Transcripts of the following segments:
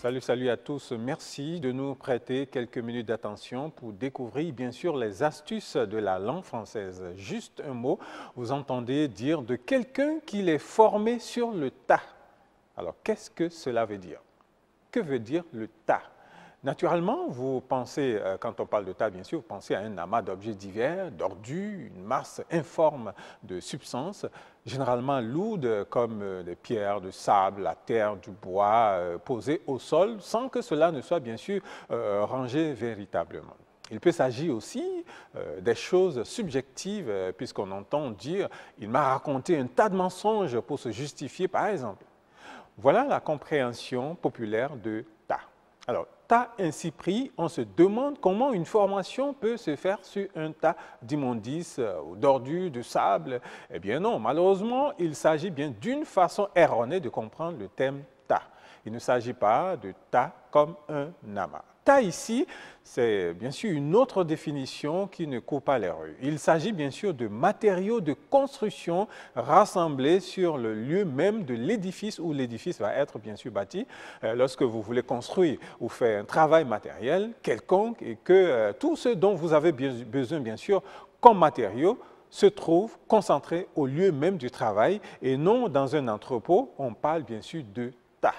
Salut, salut à tous. Merci de nous prêter quelques minutes d'attention pour découvrir, bien sûr, les astuces de la langue française. Juste un mot, vous entendez dire de quelqu'un qu'il est formé sur le tas. Alors, qu'est-ce que cela veut dire Que veut dire le tas Naturellement, vous pensez, euh, quand on parle de tas, bien sûr, vous pensez à un amas d'objets divers, d'ordures, une masse informe de substances, généralement lourdes comme euh, des pierres, du sable, la terre, du bois, euh, posées au sol, sans que cela ne soit, bien sûr, rangé véritablement. Il peut s'agir aussi des choses subjectives, puisqu'on entend dire « il m'a raconté un tas de mensonges pour se justifier », par exemple. Voilà la compréhension populaire de « tas. Alors, tas ainsi pris, on se demande comment une formation peut se faire sur un tas d'immondices, euh, d'ordures, de sable. Eh bien non, malheureusement, il s'agit bien d'une façon erronée de comprendre le thème il ne s'agit pas de ta comme un nama. Ta ici, c'est bien sûr une autre définition qui ne coupe pas les rues. Il s'agit bien sûr de matériaux de construction rassemblés sur le lieu même de l'édifice où l'édifice va être bien sûr bâti. Euh, lorsque vous voulez construire ou faire un travail matériel quelconque et que euh, tout ce dont vous avez besoin bien sûr comme matériaux se trouve concentré au lieu même du travail et non dans un entrepôt. On parle bien sûr de ta.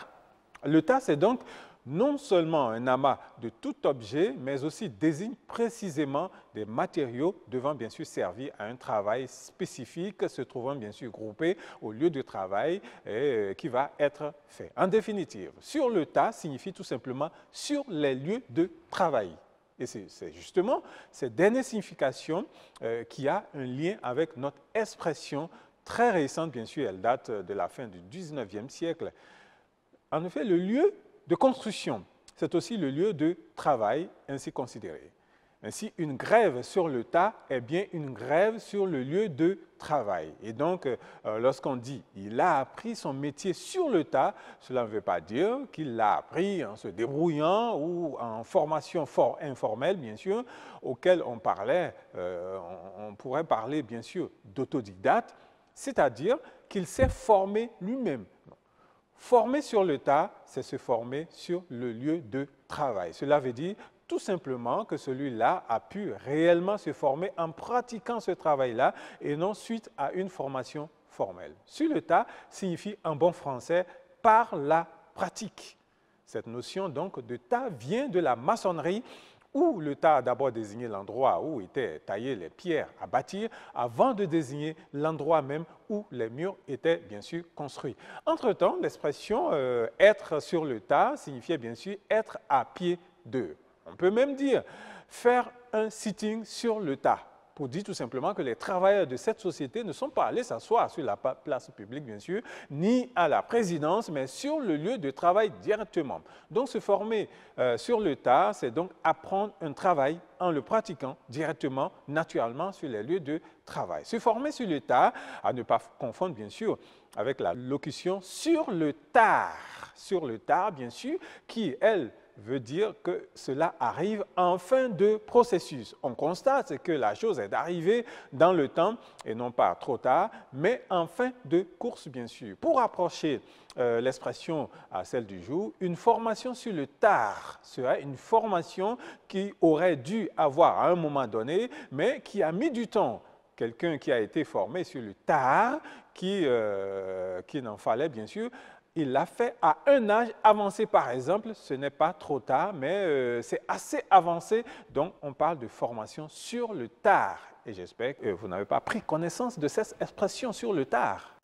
Le tas, c'est donc non seulement un amas de tout objet, mais aussi désigne précisément des matériaux devant bien sûr servir à un travail spécifique, se trouvant bien sûr groupé au lieu de travail euh, qui va être fait. En définitive, sur le tas signifie tout simplement sur les lieux de travail. Et c'est justement cette dernière signification euh, qui a un lien avec notre expression très récente, bien sûr, elle date de la fin du 19e siècle. En effet, le lieu de construction, c'est aussi le lieu de travail ainsi considéré. Ainsi, une grève sur le tas est bien une grève sur le lieu de travail. Et donc, euh, lorsqu'on dit « il a appris son métier sur le tas », cela ne veut pas dire qu'il l'a appris en se débrouillant ou en formation fort informelle, bien sûr, auquel on parlait, euh, on pourrait parler, bien sûr, d'autodidacte, c'est-à-dire qu'il s'est formé lui-même Former sur le tas, c'est se former sur le lieu de travail. Cela veut dire tout simplement que celui-là a pu réellement se former en pratiquant ce travail-là et non suite à une formation formelle. Sur le tas signifie en bon français par la pratique. Cette notion donc de tas vient de la maçonnerie où tas a d'abord désigné l'endroit où étaient taillées les pierres à bâtir avant de désigner l'endroit même où les murs étaient bien sûr construits. Entre-temps, l'expression euh, être sur le tas signifiait bien sûr être à pied d'eux. On peut même dire faire un sitting sur le tas on dit tout simplement que les travailleurs de cette société ne sont pas allés s'asseoir sur la place publique, bien sûr, ni à la présidence, mais sur le lieu de travail directement. Donc, se former euh, sur le tas, c'est donc apprendre un travail en le pratiquant directement, naturellement, sur les lieux de travail. Se former sur le tas, à ne pas confondre, bien sûr, avec la locution sur le tard, sur le tard, bien sûr, qui, elle, veut dire que cela arrive en fin de processus. On constate que la chose est arrivée dans le temps et non pas trop tard, mais en fin de course, bien sûr. Pour approcher euh, l'expression à celle du jour, une formation sur le tard serait une formation qui aurait dû avoir à un moment donné, mais qui a mis du temps quelqu'un qui a été formé sur le tard, qui, euh, qui n'en fallait bien sûr, il l'a fait à un âge avancé, par exemple. Ce n'est pas trop tard, mais euh, c'est assez avancé. Donc, on parle de formation sur le tard. Et j'espère que vous n'avez pas pris connaissance de cette expression sur le tard.